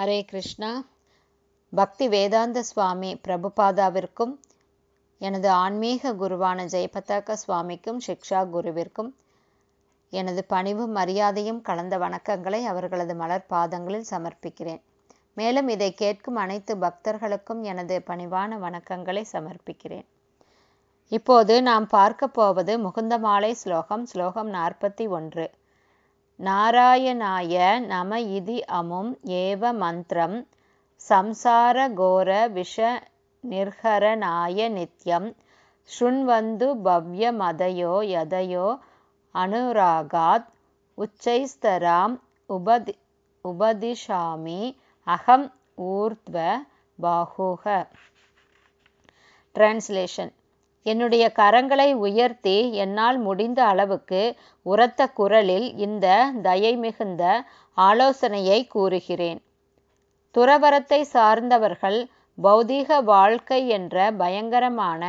ஹரே கிருஷ்ணா பக்தி வேதாந்த சுவாமி பிரபுபாதாவிற்கும் எனது ஆன்மீக குருவான ஜெயபதாக்க சுவாமிக்கும் ஷிக்ஷா குருவிற்கும் எனது பணிவு மரியாதையும் கலந்த வணக்கங்களை அவர்களது மலர் பாதங்களில் சமர்ப்பிக்கிறேன் மேலும் இதை கேட்கும் அனைத்து பக்தர்களுக்கும் எனது பணிவான வணக்கங்களை சமர்ப்பிக்கிறேன் இப்போது நாம் பார்க்க போவது முகுந்தமாலை ஸ்லோகம் ஸ்லோகம் நாற்பத்தி ஒன்று நாராயணாய நம இதி அமும் ஏவ மந்திரம் சம்சாரகோர விஷநிர்ஹரணாய நித்யம் शृण्वन्तु भव्यमदयो यदयो अनुरागात् उच्चैस्तराम् उपदि उपदिशामि अहम् ऊर्ध्व बाहुः Translation என்னுடைய கரங்களை உயர்த்தி என்னால் முடிந்த அளவுக்கு உரத்த குரலில் இந்த தயை மிகுந்த ஆலோசனையை கூறுகிறேன் துறவரத்தை சார்ந்தவர்கள் பௌதீக வாழ்க்கை என்ற பயங்கரமான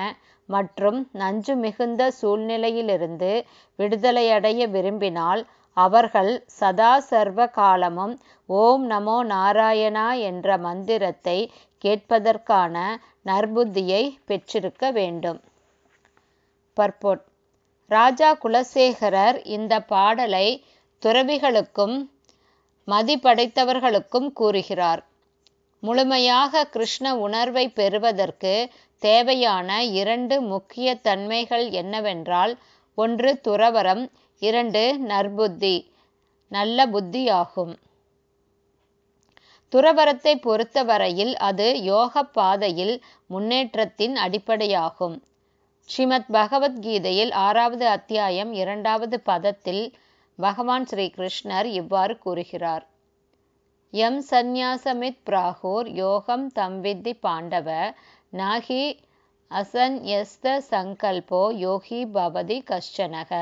மற்றும் நஞ்சு மிகுந்த சூழ்நிலையிலிருந்து விடுதலையடைய விரும்பினால் அவர்கள் சதா சர்வ காலமும் ஓம் நமோ நாராயணா என்ற மந்திரத்தை கேட்பதற்கான நற்புத்தியை பெற்றிருக்க வேண்டும் பர்பொட் ராஜா குலசேகரர் இந்த பாடலை துறவிகளுக்கும் மதிப்படைத்தவர்களுக்கும் கூறுகிறார் முழுமையாக கிருஷ்ண உணர்வை பெறுவதற்கு தேவையான இரண்டு முக்கிய தன்மைகள் என்னவென்றால் ஒன்று துறவரம் இரண்டு நற்புத்தி நல்ல புத்தியாகும் துறவரத்தை பொறுத்தவரையில் அது யோக பாதையில் முன்னேற்றத்தின் அடிப்படையாகும் ஸ்ரீமத் பகவத்கீதையில் ஆறாவது அத்தியாயம் இரண்டாவது பதத்தில் பகவான் ஸ்ரீ கிருஷ்ணர் இவ்வாறு கூறுகிறார் எம் சந்நியாசமித் பிராகூர் யோகம் வித்தி பாண்டவ நாகி அசன்யஸ்த சங்கல்போ யோகி பவதி கஷ்டனக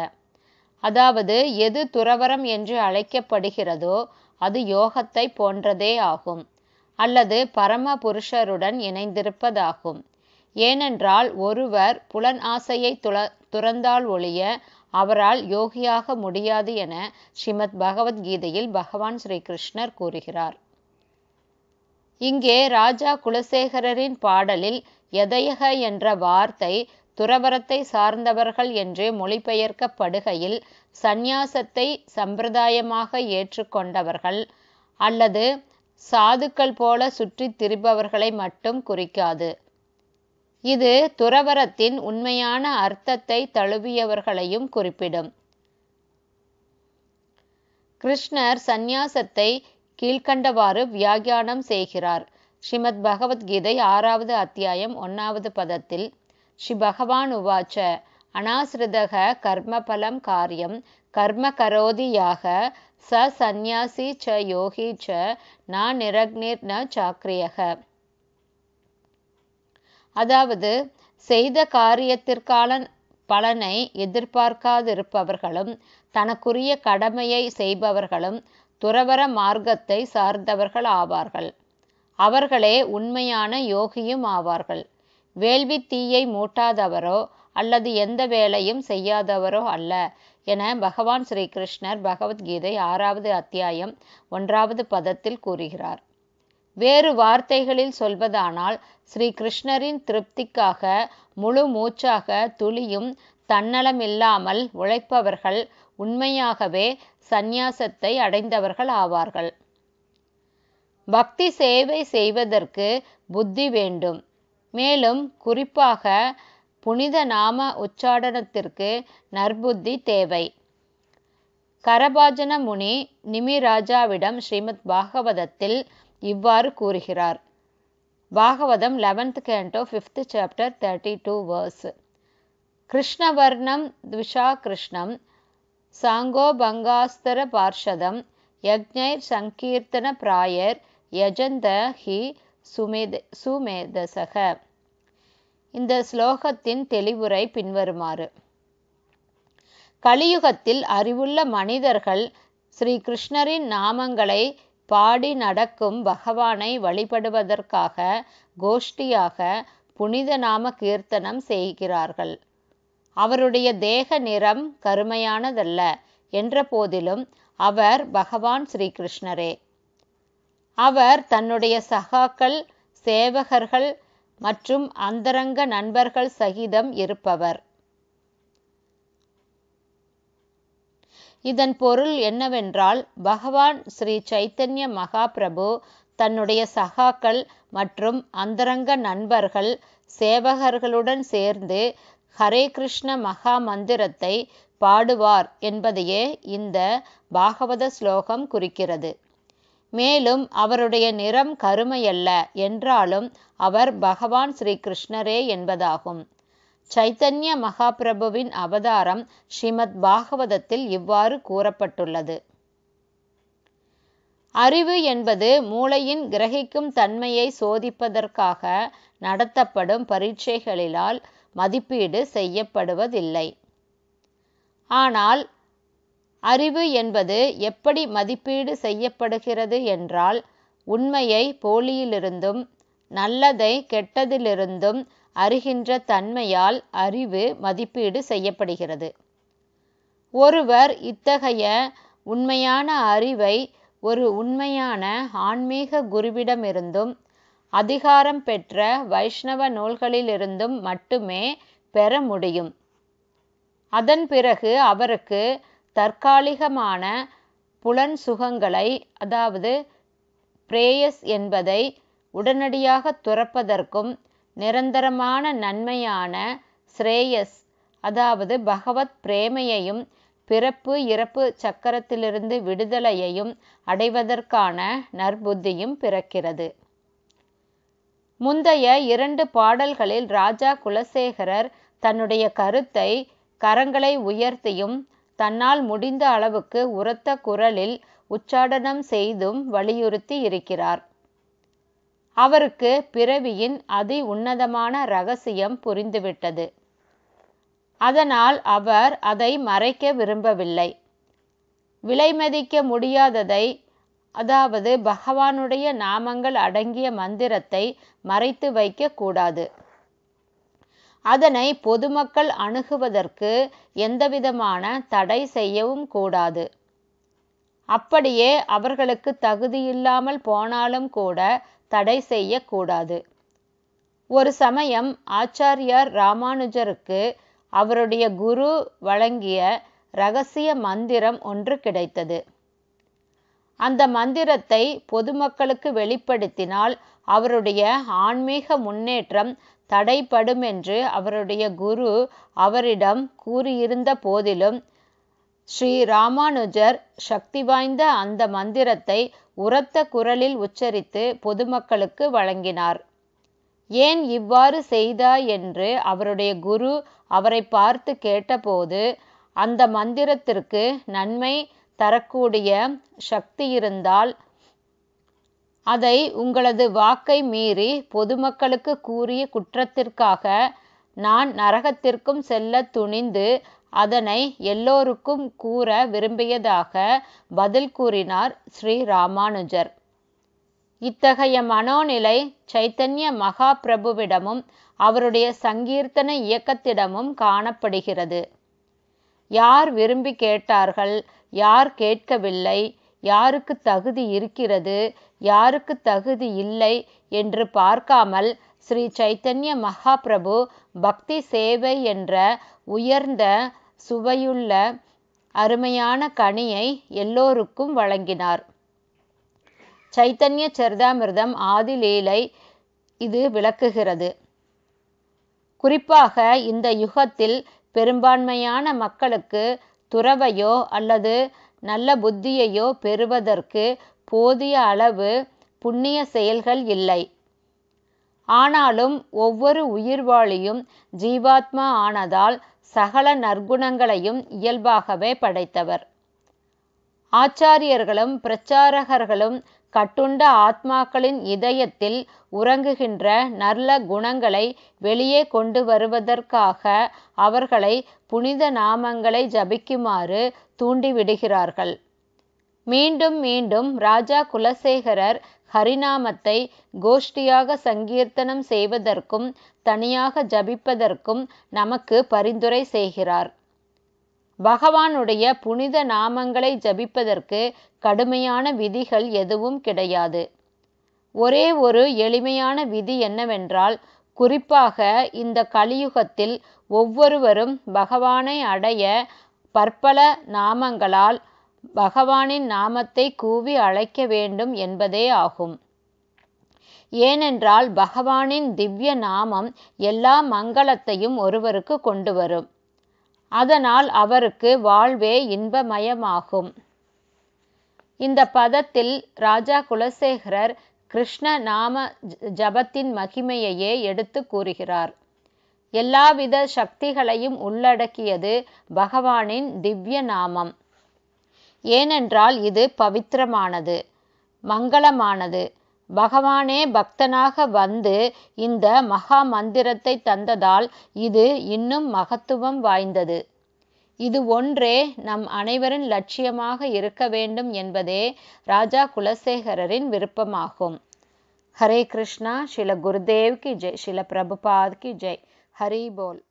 அதாவது எது துறவரம் என்று அழைக்கப்படுகிறதோ அது யோகத்தை போன்றதே ஆகும் அல்லது பரம புருஷருடன் இணைந்திருப்பதாகும் ஏனென்றால் ஒருவர் புலன் ஆசையை துல துறந்தால் ஒழிய அவரால் யோகியாக முடியாது என ஸ்ரீமத் பகவத்கீதையில் பகவான் ஸ்ரீ கிருஷ்ணர் கூறுகிறார் இங்கே ராஜா குலசேகரரின் பாடலில் எதையக என்ற வார்த்தை துறவரத்தை சார்ந்தவர்கள் என்று மொழிபெயர்க்கப்படுகையில் சந்நியாசத்தை சம்பிரதாயமாக ஏற்றுக்கொண்டவர்கள் அல்லது சாதுக்கள் போல சுற்றித் திரிபவர்களை மட்டும் குறிக்காது இது துறவரத்தின் உண்மையான அர்த்தத்தை தழுவியவர்களையும் குறிப்பிடும் கிருஷ்ணர் சந்நியாசத்தை கீழ்கண்டவாறு வியாகியானம் செய்கிறார் ஸ்ரீமத் பகவத்கீதை ஆறாவது அத்தியாயம் ஒன்னாவது பதத்தில் ஸ்ரீ பகவான் உவாச்ச அனாசிரிதக கர்மபலம் காரியம் கர்ம கரோதியாக ச சந்நியாசி ச யோகி ச ந நிரக்னிர் ந சாக்கிரியக அதாவது செய்த காரியத்திற்கான பலனை எதிர்பார்க்காதிருப்பவர்களும் தனக்குரிய கடமையை செய்பவர்களும் துறவர மார்க்கத்தை சார்ந்தவர்கள் ஆவார்கள் அவர்களே உண்மையான யோகியும் ஆவார்கள் வேள்வி தீயை மூட்டாதவரோ அல்லது எந்த வேலையும் செய்யாதவரோ அல்ல என பகவான் ஸ்ரீகிருஷ்ணர் பகவத்கீதை ஆறாவது அத்தியாயம் ஒன்றாவது பதத்தில் கூறுகிறார் வேறு வார்த்தைகளில் சொல்வதானால் ஸ்ரீ கிருஷ்ணரின் திருப்திக்காக முழு மூச்சாக துளியும் தன்னலமில்லாமல் உழைப்பவர்கள் உண்மையாகவே சந்நியாசத்தை அடைந்தவர்கள் ஆவார்கள் பக்தி சேவை செய்வதற்கு புத்தி வேண்டும் மேலும் குறிப்பாக புனித நாம உச்சாடனத்திற்கு நற்புத்தி தேவை கரபாஜன முனி நிமிராஜாவிடம் ஸ்ரீமத் பாகவதத்தில் இவ்வாறு கூறுகிறார் Bhagavatam eleventh canto fifth chapter thirty two verse கிருஷ்ணவர்ணம் த்விஷா கிருஷ்ணம் சாங்கோ பங்காஸ்தர பார்ஷதம் யஜ்ஞைர் சங்கீர்த்தன பிராயர் யஜந்த ஹி சுமேத சுமேதசக இந்த ஸ்லோகத்தின் தெளிவுரை பின்வருமாறு கலியுகத்தில் அறிவுள்ள மனிதர்கள் ஸ்ரீ கிருஷ்ணரின் நாமங்களை பாடி நடக்கும் பகவானை வழிபடுவதற்காக கோஷ்டியாக புனித நாம கீர்த்தனம் செய்கிறார்கள் அவருடைய தேக நிறம் கருமையானதல்ல என்ற போதிலும் அவர் பகவான் ஸ்ரீகிருஷ்ணரே அவர் தன்னுடைய சகாக்கள் சேவகர்கள் மற்றும் அந்தரங்க நண்பர்கள் சகிதம் இருப்பவர் இதன் பொருள் என்னவென்றால் பகவான் ஸ்ரீ சைத்தன்ய மகாபிரபு தன்னுடைய சகாக்கள் மற்றும் அந்தரங்க நண்பர்கள் சேவகர்களுடன் சேர்ந்து ஹரே கிருஷ்ண மகா மந்திரத்தை பாடுவார் என்பதையே இந்த பாகவத ஸ்லோகம் குறிக்கிறது மேலும் அவருடைய நிறம் கருமையல்ல என்றாலும் அவர் பகவான் ஸ்ரீ கிருஷ்ணரே என்பதாகும் சைத்தன்ய மகாபிரபுவின் அவதாரம் ஸ்ரீமத் பாகவதத்தில் இவ்வாறு கூறப்பட்டுள்ளது அறிவு என்பது மூளையின் கிரகிக்கும் தன்மையை சோதிப்பதற்காக நடத்தப்படும் பரீட்சைகளிலால் மதிப்பீடு செய்யப்படுவதில்லை ஆனால் அறிவு என்பது எப்படி மதிப்பீடு செய்யப்படுகிறது என்றால் உண்மையை போலியிலிருந்தும் நல்லதை கெட்டதிலிருந்தும் அறிகின்ற தன்மையால் அறிவு மதிப்பீடு செய்யப்படுகிறது ஒருவர் இத்தகைய உண்மையான அறிவை ஒரு உண்மையான ஆன்மீக குருவிடமிருந்தும் அதிகாரம் பெற்ற வைஷ்ணவ நூல்களிலிருந்தும் மட்டுமே பெற முடியும் அதன் பிறகு அவருக்கு தற்காலிகமான புலன் சுகங்களை அதாவது பிரேயஸ் என்பதை உடனடியாக துறப்பதற்கும் நிரந்தரமான நன்மையான ஸ்ரேயஸ் அதாவது பகவத் பிரேமையையும் பிறப்பு இறப்பு சக்கரத்திலிருந்து விடுதலையையும் அடைவதற்கான நற்புத்தியும் பிறக்கிறது முந்தைய இரண்டு பாடல்களில் ராஜா குலசேகரர் தன்னுடைய கருத்தை கரங்களை உயர்த்தியும் தன்னால் முடிந்த அளவுக்கு உரத்த குரலில் உச்சாடனம் செய்தும் வலியுறுத்தி இருக்கிறார் அவருக்கு பிறவியின் அதி உன்னதமான ரகசியம் புரிந்துவிட்டது அதனால் அவர் அதை மறைக்க விரும்பவில்லை விலைமதிக்க முடியாததை அதாவது பகவானுடைய நாமங்கள் அடங்கிய மந்திரத்தை மறைத்து வைக்க கூடாது அதனை பொதுமக்கள் அணுகுவதற்கு எந்தவிதமான தடை செய்யவும் கூடாது அப்படியே அவர்களுக்கு தகுதியில்லாமல் போனாலும் கூட தடை செய்யக்கூடாது ஒரு சமயம் ஆச்சாரியார் ராமானுஜருக்கு அவருடைய குரு வழங்கிய ரகசிய மந்திரம் ஒன்று கிடைத்தது அந்த மந்திரத்தை பொதுமக்களுக்கு வெளிப்படுத்தினால் அவருடைய ஆன்மீக முன்னேற்றம் தடைப்படும் என்று அவருடைய குரு அவரிடம் கூறியிருந்த போதிலும் ஸ்ரீ ராமானுஜர் சக்தி வாய்ந்த அந்த மந்திரத்தை உரத்த குரலில் உச்சரித்து பொதுமக்களுக்கு வழங்கினார் ஏன் இவ்வாறு செய்தாய் என்று அவருடைய குரு அவரை பார்த்து கேட்டபோது அந்த மந்திரத்திற்கு நன்மை தரக்கூடிய சக்தி இருந்தால் அதை உங்களது வாக்கை மீறி பொதுமக்களுக்கு கூறிய குற்றத்திற்காக நான் நரகத்திற்கும் செல்ல துணிந்து அதனை எல்லோருக்கும் கூற விரும்பியதாக பதில் கூறினார் ஸ்ரீ ராமானுஜர் இத்தகைய மனோநிலை சைத்தன்ய மகாபிரபுவிடமும் அவருடைய சங்கீர்த்தன இயக்கத்திடமும் காணப்படுகிறது யார் விரும்பி கேட்டார்கள் யார் கேட்கவில்லை யாருக்கு தகுதி இருக்கிறது யாருக்கு தகுதி இல்லை என்று பார்க்காமல் ஸ்ரீ சைத்தன்ய மகாபிரபு பக்தி சேவை என்ற உயர்ந்த சுவையுள்ள அருமையான கனியை எல்லோருக்கும் வழங்கினார் சைத்தன்ய சரிதாமிர்தம் ஆதிலீலை இது விளக்குகிறது குறிப்பாக இந்த யுகத்தில் பெரும்பான்மையான மக்களுக்கு துறவையோ அல்லது நல்ல புத்தியையோ பெறுவதற்கு போதிய அளவு புண்ணிய செயல்கள் இல்லை ஆனாலும் ஒவ்வொரு உயிர்வாழியும் ஜீவாத்மா ஆனதால் சகல நற்குணங்களையும் இயல்பாகவே படைத்தவர் ஆச்சாரியர்களும் பிரச்சாரகர்களும் கட்டுண்ட ஆத்மாக்களின் இதயத்தில் உறங்குகின்ற நல்ல குணங்களை வெளியே கொண்டு வருவதற்காக அவர்களை புனித நாமங்களை ஜபிக்குமாறு தூண்டிவிடுகிறார்கள் மீண்டும் மீண்டும் ராஜா குலசேகரர் ஹரிநாமத்தை கோஷ்டியாக சங்கீர்த்தனம் செய்வதற்கும் தனியாக ஜபிப்பதற்கும் நமக்கு பரிந்துரை செய்கிறார் பகவானுடைய புனித நாமங்களை ஜபிப்பதற்கு கடுமையான விதிகள் எதுவும் கிடையாது ஒரே ஒரு எளிமையான விதி என்னவென்றால் குறிப்பாக இந்த கலியுகத்தில் ஒவ்வொருவரும் பகவானை அடைய பற்பல நாமங்களால் பகவானின் நாமத்தை கூவி அழைக்க வேண்டும் என்பதே ஆகும் ஏனென்றால் பகவானின் திவ்ய நாமம் எல்லா மங்களத்தையும் ஒருவருக்கு கொண்டு வரும் அதனால் அவருக்கு வாழ்வே இன்பமயமாகும் இந்த பதத்தில் ராஜா குலசேகரர் கிருஷ்ண நாம ஜபத்தின் மகிமையையே எடுத்து கூறுகிறார் எல்லாவித சக்திகளையும் உள்ளடக்கியது பகவானின் திவ்ய நாமம் ஏனென்றால் இது பவித்திரமானது மங்களமானது பகவானே பக்தனாக வந்து இந்த மகா மந்திரத்தை தந்ததால் இது இன்னும் மகத்துவம் வாய்ந்தது இது ஒன்றே நம் அனைவரின் லட்சியமாக இருக்க வேண்டும் என்பதே ராஜா குலசேகரரின் விருப்பமாகும் ஹரே கிருஷ்ணா ஷில குருதேவ் கி ஜெய் ஷில பிரபுபாத் கி ஜெய் ஹரி போல்